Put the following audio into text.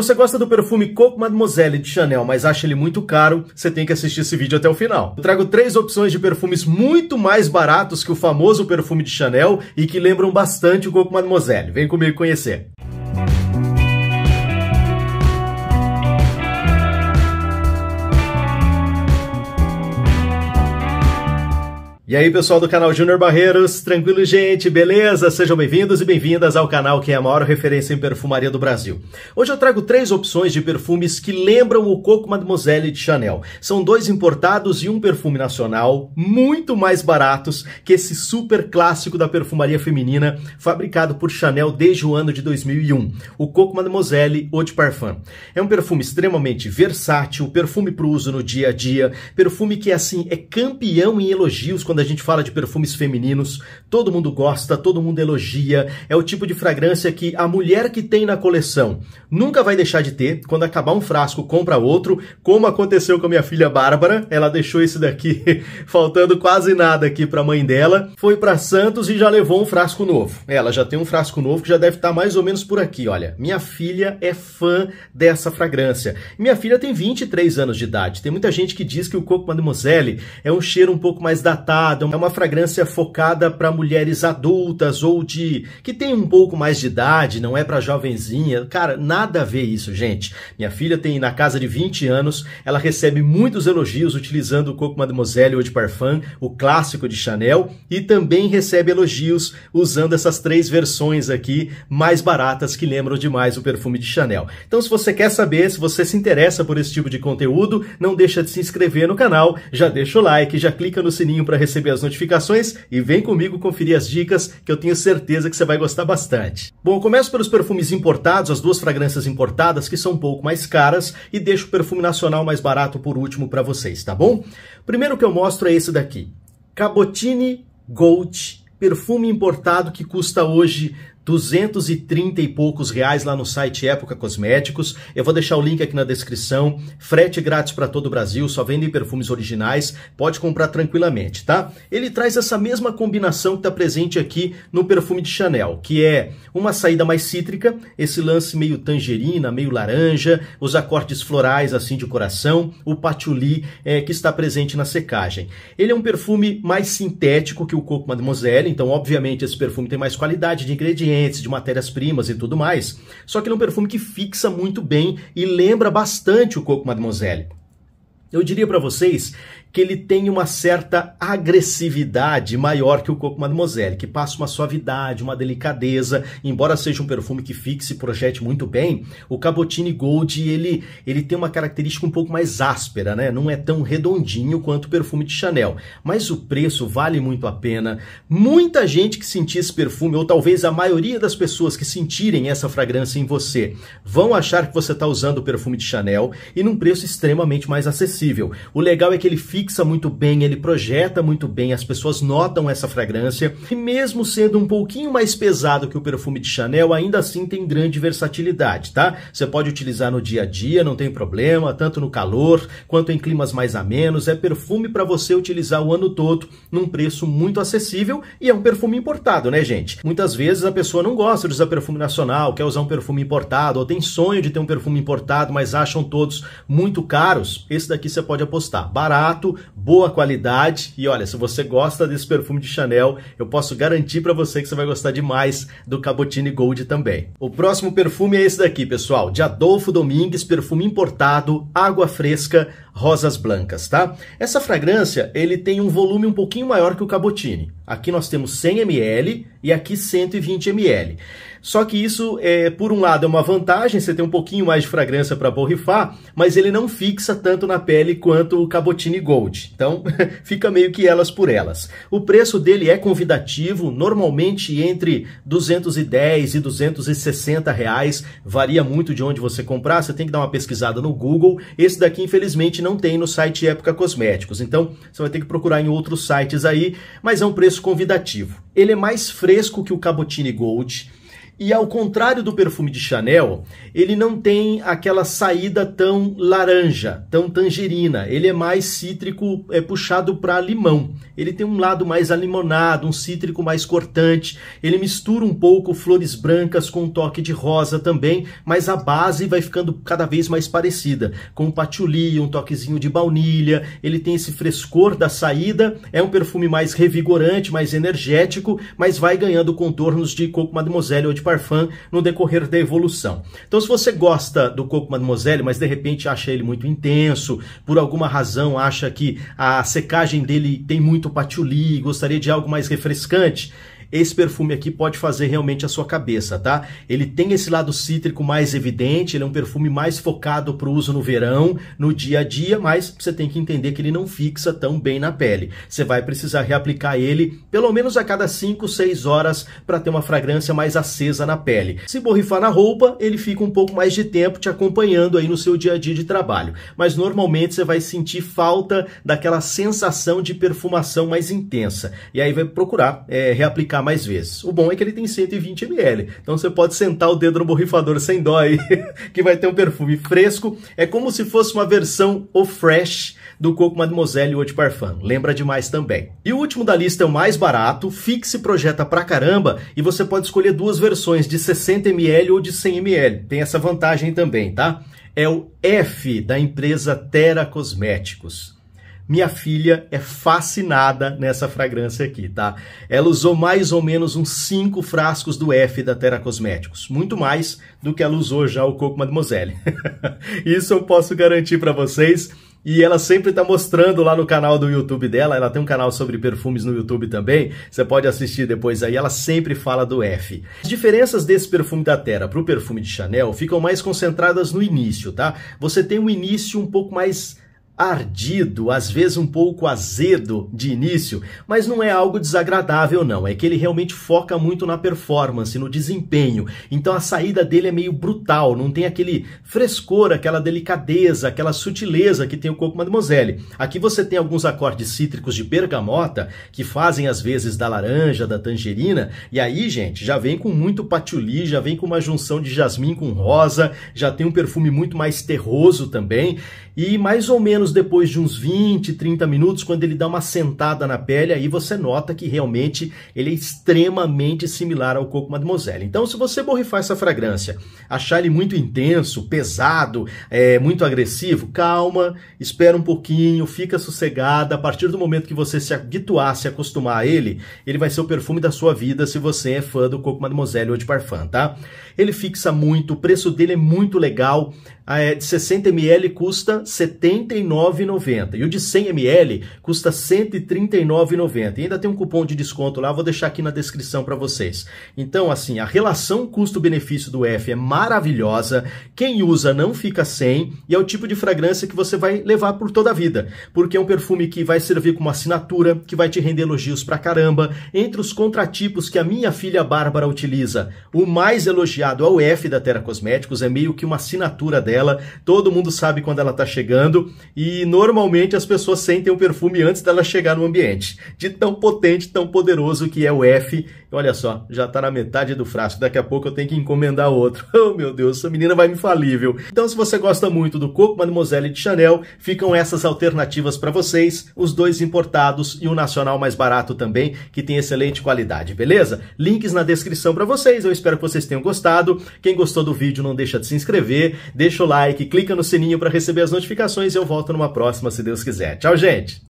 Você gosta do perfume Coco Mademoiselle de Chanel, mas acha ele muito caro? Você tem que assistir esse vídeo até o final. Eu trago três opções de perfumes muito mais baratos que o famoso perfume de Chanel e que lembram bastante o Coco Mademoiselle. Vem comigo conhecer. E aí, pessoal do canal Júnior Barreiros, tranquilo, gente? Beleza? Sejam bem-vindos e bem-vindas ao canal que é a maior referência em perfumaria do Brasil. Hoje eu trago três opções de perfumes que lembram o Coco Mademoiselle de Chanel. São dois importados e um perfume nacional, muito mais baratos que esse super clássico da perfumaria feminina, fabricado por Chanel desde o ano de 2001, o Coco Mademoiselle Eau de Parfum. É um perfume extremamente versátil, perfume para uso no dia a dia, perfume que, assim, é campeão em elogios quando quando a gente fala de perfumes femininos, todo mundo gosta, todo mundo elogia. É o tipo de fragrância que a mulher que tem na coleção nunca vai deixar de ter. Quando acabar um frasco, compra outro, como aconteceu com a minha filha Bárbara. Ela deixou esse daqui faltando quase nada aqui para a mãe dela. Foi para Santos e já levou um frasco novo. Ela já tem um frasco novo que já deve estar tá mais ou menos por aqui, olha. Minha filha é fã dessa fragrância. Minha filha tem 23 anos de idade. Tem muita gente que diz que o Coco Mademoiselle é um cheiro um pouco mais datado focada, é uma fragrância focada para mulheres adultas ou de que tem um pouco mais de idade, não é para jovenzinha. Cara, nada a ver isso, gente. Minha filha tem na casa de 20 anos, ela recebe muitos elogios utilizando o Coco Mademoiselle ou de Parfum, o clássico de Chanel, e também recebe elogios usando essas três versões aqui mais baratas que lembram demais o perfume de Chanel. Então, se você quer saber, se você se interessa por esse tipo de conteúdo, não deixa de se inscrever no canal, já deixa o like, já clica no sininho para receber receber as notificações e vem comigo conferir as dicas que eu tenho certeza que você vai gostar bastante. Bom, eu começo pelos perfumes importados, as duas fragrâncias importadas que são um pouco mais caras e deixo o perfume nacional mais barato por último para vocês, tá bom? Primeiro que eu mostro é esse daqui, Cabotine Gold perfume importado que custa hoje 230 e poucos reais lá no site Época Cosméticos. Eu vou deixar o link aqui na descrição. Frete grátis para todo o Brasil, só vendem perfumes originais, pode comprar tranquilamente, tá? Ele traz essa mesma combinação que está presente aqui no perfume de Chanel, que é uma saída mais cítrica, esse lance meio tangerina, meio laranja, os acordes florais assim de coração, o patchouli é, que está presente na secagem. Ele é um perfume mais sintético que o Coco Mademoiselle, então obviamente esse perfume tem mais qualidade de ingredientes, ingredientes, de matérias-primas e tudo mais, só que ele é um perfume que fixa muito bem e lembra bastante o Coco Mademoiselle. Eu diria para vocês que ele tem uma certa agressividade maior que o Coco Mademoiselle, que passa uma suavidade, uma delicadeza, embora seja um perfume que fixe e projete muito bem, o Cabotini Gold, ele, ele tem uma característica um pouco mais áspera, né? Não é tão redondinho quanto o perfume de Chanel, mas o preço vale muito a pena. Muita gente que sentir esse perfume, ou talvez a maioria das pessoas que sentirem essa fragrância em você, vão achar que você está usando o perfume de Chanel e num preço extremamente mais acessível o legal é que ele fixa muito bem, ele projeta muito bem, as pessoas notam essa fragrância. E mesmo sendo um pouquinho mais pesado que o perfume de Chanel, ainda assim tem grande versatilidade, tá? Você pode utilizar no dia a dia, não tem problema, tanto no calor quanto em climas mais amenos. É perfume para você utilizar o ano todo num preço muito acessível e é um perfume importado, né, gente? Muitas vezes a pessoa não gosta de usar perfume nacional, quer usar um perfume importado ou tem sonho de ter um perfume importado, mas acham todos muito caros. Esse daqui aqui você pode apostar. Barato, boa qualidade e olha, se você gosta desse perfume de Chanel, eu posso garantir para você que você vai gostar demais do Cabotini Gold também. O próximo perfume é esse daqui, pessoal, de Adolfo Domingues, perfume importado, água fresca, Rosas Blancas, tá? Essa fragrância, ele tem um volume um pouquinho maior que o Cabotine. Aqui nós temos 100 ml e aqui 120 ml. Só que isso, é, por um lado, é uma vantagem, você tem um pouquinho mais de fragrância para borrifar, mas ele não fixa tanto na pele quanto o Cabotine Gold. Então, fica meio que elas por elas. O preço dele é convidativo, normalmente entre 210 e 260 reais, varia muito de onde você comprar, você tem que dar uma pesquisada no Google. Esse daqui, infelizmente, não não tem no site Época Cosméticos. Então, você vai ter que procurar em outros sites aí, mas é um preço convidativo. Ele é mais fresco que o Cabotini Gold, e ao contrário do perfume de Chanel, ele não tem aquela saída tão laranja, tão tangerina. Ele é mais cítrico, é puxado para limão. Ele tem um lado mais alimonado, um cítrico mais cortante. Ele mistura um pouco flores brancas com um toque de rosa também, mas a base vai ficando cada vez mais parecida, com patchouli, um toquezinho de baunilha. Ele tem esse frescor da saída. É um perfume mais revigorante, mais energético, mas vai ganhando contornos de coco mademoiselle ou de Parfum no decorrer da evolução. Então, se você gosta do coco mademoiselle, mas de repente acha ele muito intenso, por alguma razão acha que a secagem dele tem muito patchouli, gostaria de algo mais refrescante, esse perfume aqui pode fazer realmente a sua cabeça, tá? Ele tem esse lado cítrico mais evidente, ele é um perfume mais focado para o uso no verão, no dia a dia, mas você tem que entender que ele não fixa tão bem na pele. Você vai precisar reaplicar ele pelo menos a cada 5, 6 horas para ter uma fragrância mais acesa na pele. Se borrifar na roupa, ele fica um pouco mais de tempo te acompanhando aí no seu dia a dia de trabalho, mas normalmente você vai sentir falta daquela sensação de perfumação mais intensa. E aí vai procurar é, reaplicar mais vezes. O bom é que ele tem 120 ml, então você pode sentar o dedo no borrifador sem dó aí, que vai ter um perfume fresco. É como se fosse uma versão o fresh do Coco Mademoiselle Eau de Parfum. Lembra demais também. E o último da lista é o mais barato, fixe projeta pra caramba e você pode escolher duas versões, de 60 ml ou de 100 ml. Tem essa vantagem também, tá? É o F da empresa Terra Cosméticos. Minha filha é fascinada nessa fragrância aqui, tá? Ela usou mais ou menos uns 5 frascos do F da Terra Cosméticos, muito mais do que ela usou já o Coco Mademoiselle. Isso eu posso garantir para vocês. E ela sempre está mostrando lá no canal do YouTube dela. Ela tem um canal sobre perfumes no YouTube também. Você pode assistir depois aí. Ela sempre fala do F. As diferenças desse perfume da Terra para o perfume de Chanel ficam mais concentradas no início, tá? Você tem um início um pouco mais ardido, às vezes um pouco azedo de início, mas não é algo desagradável não, é que ele realmente foca muito na performance, no desempenho. Então a saída dele é meio brutal, não tem aquele frescor, aquela delicadeza, aquela sutileza que tem o Coco Mademoiselle. Aqui você tem alguns acordes cítricos de bergamota que fazem às vezes da laranja, da tangerina, e aí, gente, já vem com muito patchouli, já vem com uma junção de jasmim com rosa, já tem um perfume muito mais terroso também, e mais ou menos menos depois de uns 20, 30 minutos, quando ele dá uma sentada na pele, aí você nota que realmente ele é extremamente similar ao coco mademoiselle. Então, se você borrifar essa fragrância, achar ele muito intenso, pesado, é, muito agressivo, calma, espera um pouquinho, fica sossegada. A partir do momento que você se habituar, se acostumar a ele, ele vai ser o perfume da sua vida se você é fã do coco mademoiselle ou de parfum, tá? Ele fixa muito, o preço dele é muito legal, ah, é, de 60 ml custa R$ 79,90 e o de 100 ml custa R$ 139,90. E ainda tem um cupom de desconto lá, vou deixar aqui na descrição para vocês. Então, assim, a relação custo-benefício do F é maravilhosa. Quem usa não fica sem e é o tipo de fragrância que você vai levar por toda a vida, porque é um perfume que vai servir como assinatura, que vai te render elogios pra caramba. Entre os contratipos que a minha filha Bárbara utiliza, o mais elogiado é o F da Terra Cosméticos, é meio que uma assinatura dela dela, todo mundo sabe quando ela está chegando e normalmente as pessoas sentem o perfume antes dela chegar no ambiente. De tão potente, tão poderoso que é o F. Olha só, já está na metade do frasco, daqui a pouco eu tenho que encomendar outro. Oh meu Deus, essa menina vai me falir, viu? Então se você gosta muito do Coco Mademoiselle de Chanel, ficam essas alternativas para vocês, os dois importados e o nacional mais barato também, que tem excelente qualidade, beleza? Links na descrição para vocês, eu espero que vocês tenham gostado. Quem gostou do vídeo não deixa de se inscrever, deixa o like, clica no sininho para receber as notificações e eu volto numa próxima, se Deus quiser. Tchau, gente!